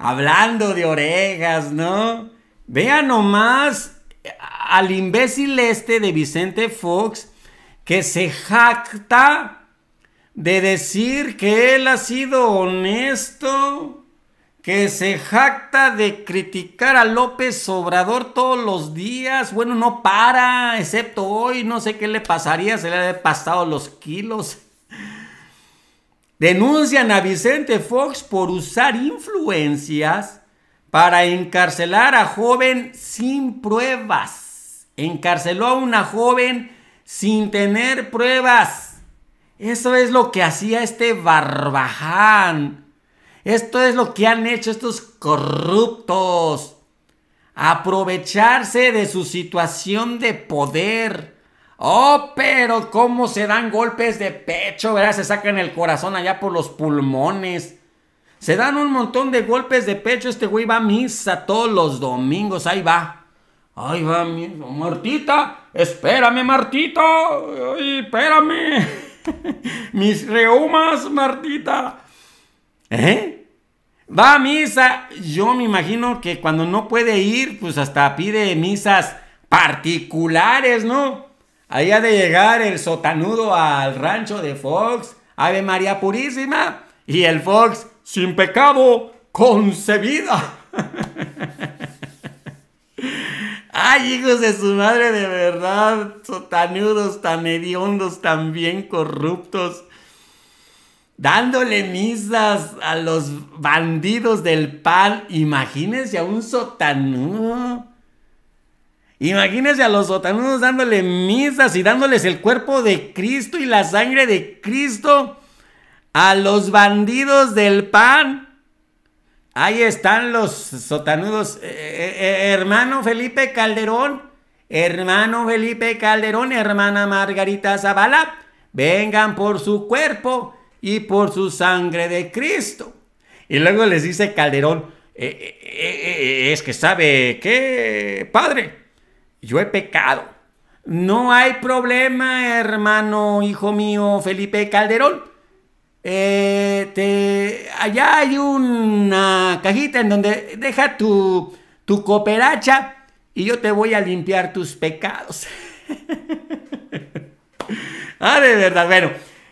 hablando de orejas, ¿no? Vean nomás al imbécil este de Vicente Fox que se jacta de decir que él ha sido honesto, que se jacta de criticar a López Obrador todos los días. Bueno, no para, excepto hoy, no sé qué le pasaría, se le ha pasado los kilos. Denuncian a Vicente Fox por usar influencias para encarcelar a joven sin pruebas. Encarceló a una joven sin tener pruebas. Eso es lo que hacía este barbaján. Esto es lo que han hecho estos corruptos. Aprovecharse de su situación de poder Oh, pero cómo se dan golpes de pecho, ¿verdad? Se sacan el corazón allá por los pulmones. Se dan un montón de golpes de pecho. Este güey va a misa todos los domingos. Ahí va. Ahí va, Martita. Espérame, Martita. espérame. Mis reumas, Martita. ¿Eh? Va a misa. Yo me imagino que cuando no puede ir, pues hasta pide misas particulares, ¿no? Ahí ha de llegar el sotanudo al rancho de Fox, Ave María Purísima, y el Fox, sin pecado, concebida. Ay, hijos de su madre, de verdad, sotanudos, tan hediondos, tan bien corruptos, dándole misas a los bandidos del pan. Imagínense a un sotanudo. Imagínense a los sotanudos dándole misas y dándoles el cuerpo de Cristo y la sangre de Cristo a los bandidos del pan. Ahí están los sotanudos. Eh, eh, eh, hermano Felipe Calderón, hermano Felipe Calderón, hermana Margarita Zavala, vengan por su cuerpo y por su sangre de Cristo. Y luego les dice Calderón, es que sabe qué padre, yo he pecado. No hay problema, hermano, hijo mío, Felipe Calderón. Eh, allá hay una cajita en donde deja tu, tu cooperacha y yo te voy a limpiar tus pecados. ah, de verdad. Bueno,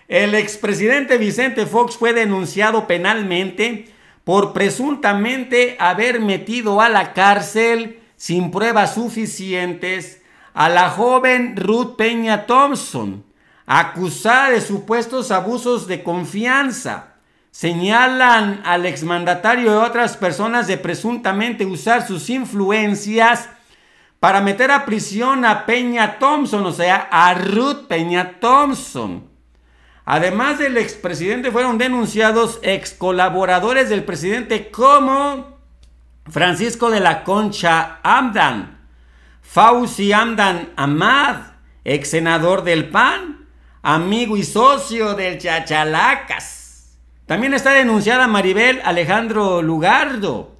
el expresidente Vicente Fox fue denunciado penalmente por presuntamente haber metido a la cárcel sin pruebas suficientes a la joven Ruth Peña Thompson, acusada de supuestos abusos de confianza. Señalan al exmandatario y otras personas de presuntamente usar sus influencias para meter a prisión a Peña Thompson, o sea, a Ruth Peña Thompson. Además del expresidente, fueron denunciados ex colaboradores del presidente como Francisco de la Concha Amdan, Fauci Amdan Amad, ex senador del PAN, amigo y socio del Chachalacas. También está denunciada Maribel Alejandro Lugardo,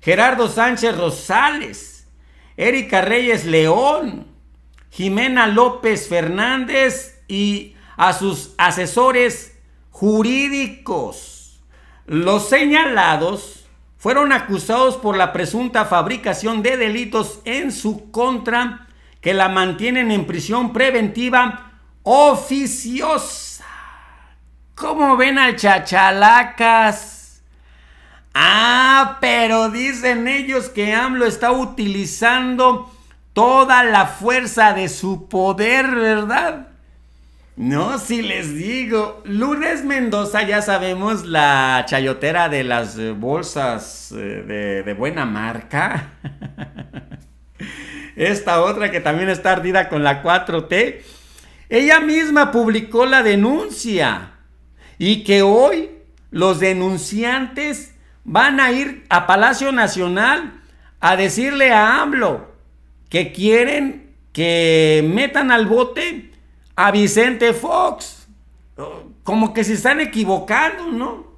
Gerardo Sánchez Rosales, Erika Reyes León, Jimena López Fernández y a sus asesores jurídicos. Los señalados fueron acusados por la presunta fabricación de delitos en su contra que la mantienen en prisión preventiva oficiosa. ¿Cómo ven al chachalacas? Ah, pero dicen ellos que AMLO está utilizando toda la fuerza de su poder, ¿verdad? No, si les digo. Lourdes Mendoza, ya sabemos, la chayotera de las bolsas eh, de, de buena marca. Esta otra que también está ardida con la 4T. Ella misma publicó la denuncia y que hoy los denunciantes van a ir a Palacio Nacional a decirle a AMLO que quieren que metan al bote a Vicente Fox. Como que se están equivocando, ¿no?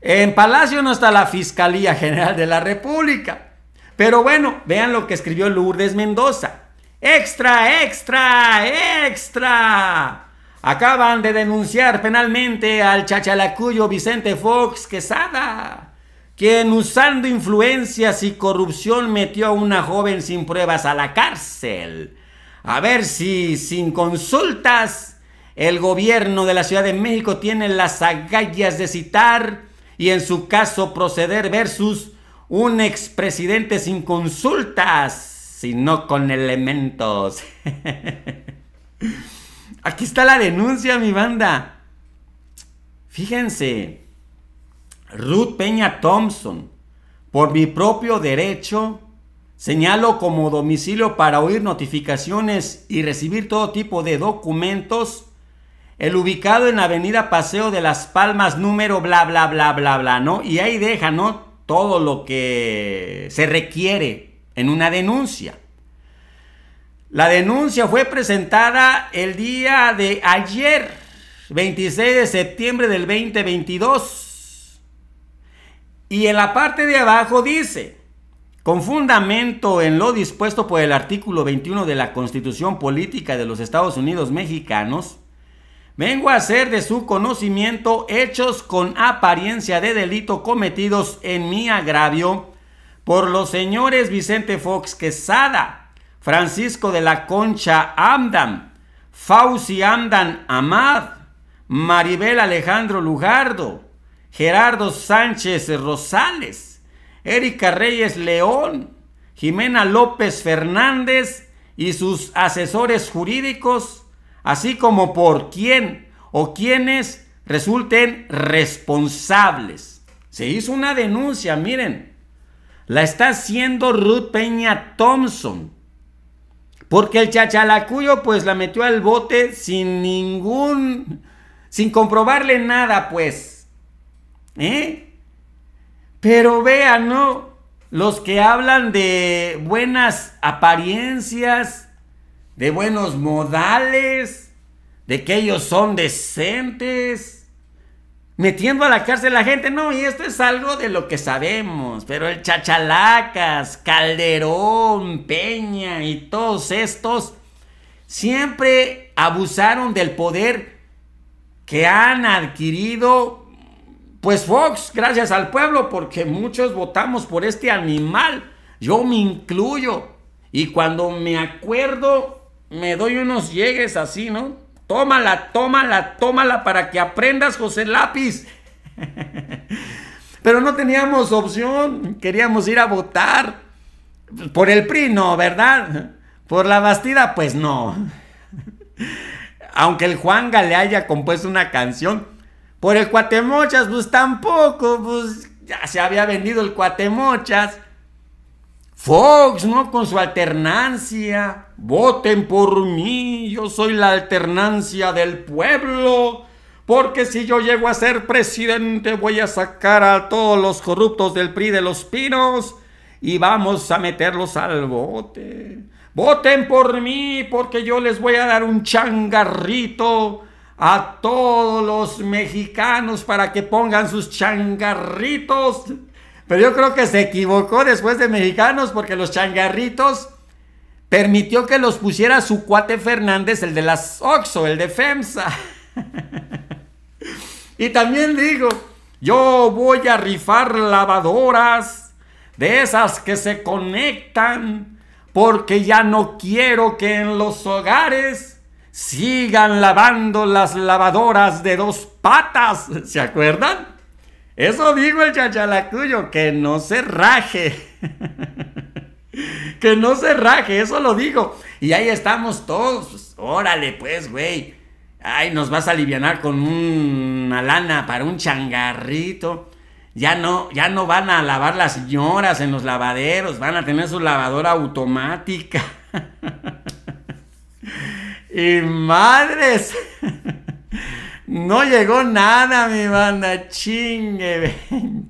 En Palacio no está la Fiscalía General de la República. Pero bueno, vean lo que escribió Lourdes Mendoza. Extra, extra, extra. Acaban de denunciar penalmente al chachalacuyo Vicente Fox Quesada, quien usando influencias y corrupción metió a una joven sin pruebas a la cárcel. A ver si sin consultas el gobierno de la Ciudad de México tiene las agallas de citar y en su caso proceder versus un expresidente sin consultas, sino con elementos. Aquí está la denuncia, mi banda. Fíjense, Ruth Peña Thompson, por mi propio derecho, Señalo como domicilio para oír notificaciones y recibir todo tipo de documentos. El ubicado en Avenida Paseo de las Palmas, número bla, bla, bla, bla, bla, ¿no? Y ahí deja, ¿no? Todo lo que se requiere en una denuncia. La denuncia fue presentada el día de ayer, 26 de septiembre del 2022. Y en la parte de abajo dice, con fundamento en lo dispuesto por el artículo 21 de la Constitución Política de los Estados Unidos Mexicanos, vengo a hacer de su conocimiento hechos con apariencia de delito cometidos en mi agravio por los señores Vicente Fox Quesada, Francisco de la Concha Amdam, Fauci Amdan Amad, Maribel Alejandro Lugardo, Gerardo Sánchez Rosales, Erika Reyes León, Jimena López Fernández y sus asesores jurídicos, así como por quién o quienes resulten responsables. Se hizo una denuncia, miren, la está haciendo Ruth Peña Thompson, porque el chachalacuyo pues la metió al bote sin ningún, sin comprobarle nada pues. ¿Eh? Pero vean, ¿no? Los que hablan de buenas apariencias, de buenos modales, de que ellos son decentes, metiendo a la cárcel a la gente. No, y esto es algo de lo que sabemos, pero el Chachalacas, Calderón, Peña y todos estos siempre abusaron del poder que han adquirido pues Fox, gracias al pueblo, porque muchos votamos por este animal. Yo me incluyo. Y cuando me acuerdo, me doy unos llegues así, ¿no? Tómala, tómala, tómala para que aprendas, José Lápiz. Pero no teníamos opción, queríamos ir a votar. Por el PRI, no, ¿verdad? Por la Bastida, pues no. Aunque el Juanga le haya compuesto una canción, por el cuatemochas, pues tampoco, pues ya se había vendido el cuatemochas. Fox, ¿no? Con su alternancia. Voten por mí, yo soy la alternancia del pueblo. Porque si yo llego a ser presidente voy a sacar a todos los corruptos del PRI de los pinos y vamos a meterlos al bote. Voten por mí porque yo les voy a dar un changarrito a todos los mexicanos para que pongan sus changarritos. Pero yo creo que se equivocó después de mexicanos porque los changarritos permitió que los pusiera su cuate Fernández, el de las Oxo, el de FEMSA. y también digo, yo voy a rifar lavadoras de esas que se conectan porque ya no quiero que en los hogares Sigan lavando las lavadoras de dos patas, ¿se acuerdan? Eso dijo el chachalacuyo, que no se raje. que no se raje, eso lo digo. Y ahí estamos todos. Órale, pues, güey. Ay, nos vas a aliviar con una lana para un changarrito. Ya no, ya no van a lavar las señoras en los lavaderos, van a tener su lavadora automática. Y madres, no llegó nada, mi banda. Chingue,